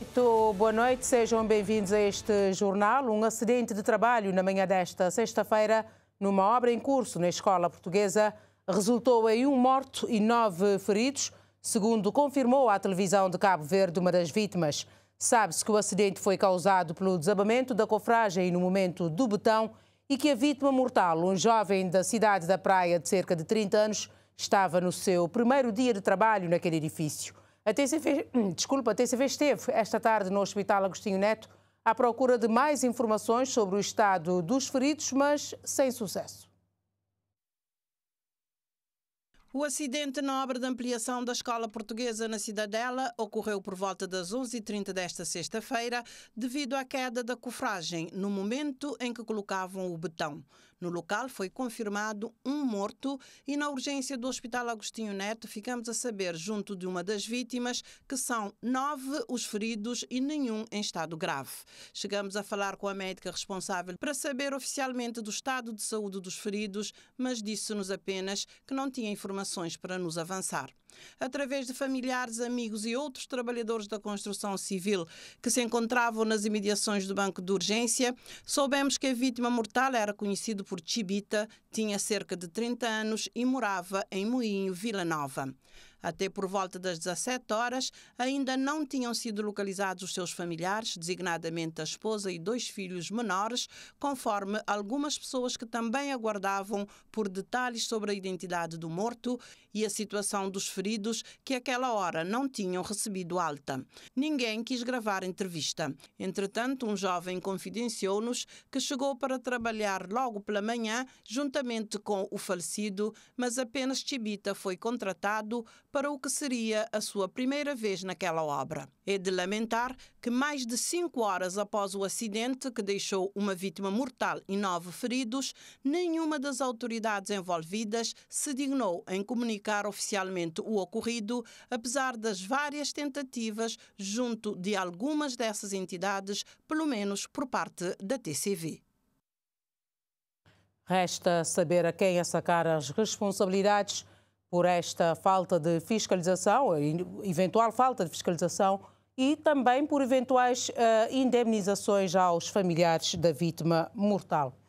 Muito boa noite, sejam bem-vindos a este jornal. Um acidente de trabalho na manhã desta sexta-feira, numa obra em curso na escola portuguesa, resultou em um morto e nove feridos, segundo confirmou à televisão de Cabo Verde uma das vítimas. Sabe-se que o acidente foi causado pelo desabamento da cofragem no momento do betão e que a vítima mortal, um jovem da cidade da Praia de cerca de 30 anos, estava no seu primeiro dia de trabalho naquele edifício. A TCV, desculpa, a TCV esteve esta tarde no Hospital Agostinho Neto à procura de mais informações sobre o estado dos feridos, mas sem sucesso. O acidente na obra de ampliação da escola portuguesa na Cidadela ocorreu por volta das 11h30 desta sexta-feira, devido à queda da cofragem, no momento em que colocavam o betão. No local foi confirmado um morto e na urgência do Hospital Agostinho Neto ficamos a saber, junto de uma das vítimas, que são nove os feridos e nenhum em estado grave. Chegamos a falar com a médica responsável para saber oficialmente do estado de saúde dos feridos, mas disse-nos apenas que não tinha informações para nos avançar através de familiares, amigos e outros trabalhadores da construção civil que se encontravam nas imediações do banco de urgência, soubemos que a vítima mortal era conhecido por Chibita, tinha cerca de 30 anos e morava em Moinho, Vila Nova. Até por volta das 17 horas, ainda não tinham sido localizados os seus familiares, designadamente a esposa e dois filhos menores, conforme algumas pessoas que também aguardavam por detalhes sobre a identidade do morto e a situação dos feridos que aquela hora não tinham recebido alta. Ninguém quis gravar entrevista. Entretanto, um jovem confidenciou-nos que chegou para trabalhar logo pela manhã juntamente com o falecido, mas apenas Chibita foi contratado para o que seria a sua primeira vez naquela obra. É de lamentar que, mais de cinco horas após o acidente que deixou uma vítima mortal e nove feridos, nenhuma das autoridades envolvidas se dignou em comunicar oficialmente o ocorrido, apesar das várias tentativas junto de algumas dessas entidades, pelo menos por parte da TCV. Resta saber a quem é sacar as responsabilidades por esta falta de fiscalização, eventual falta de fiscalização e também por eventuais uh, indemnizações aos familiares da vítima mortal.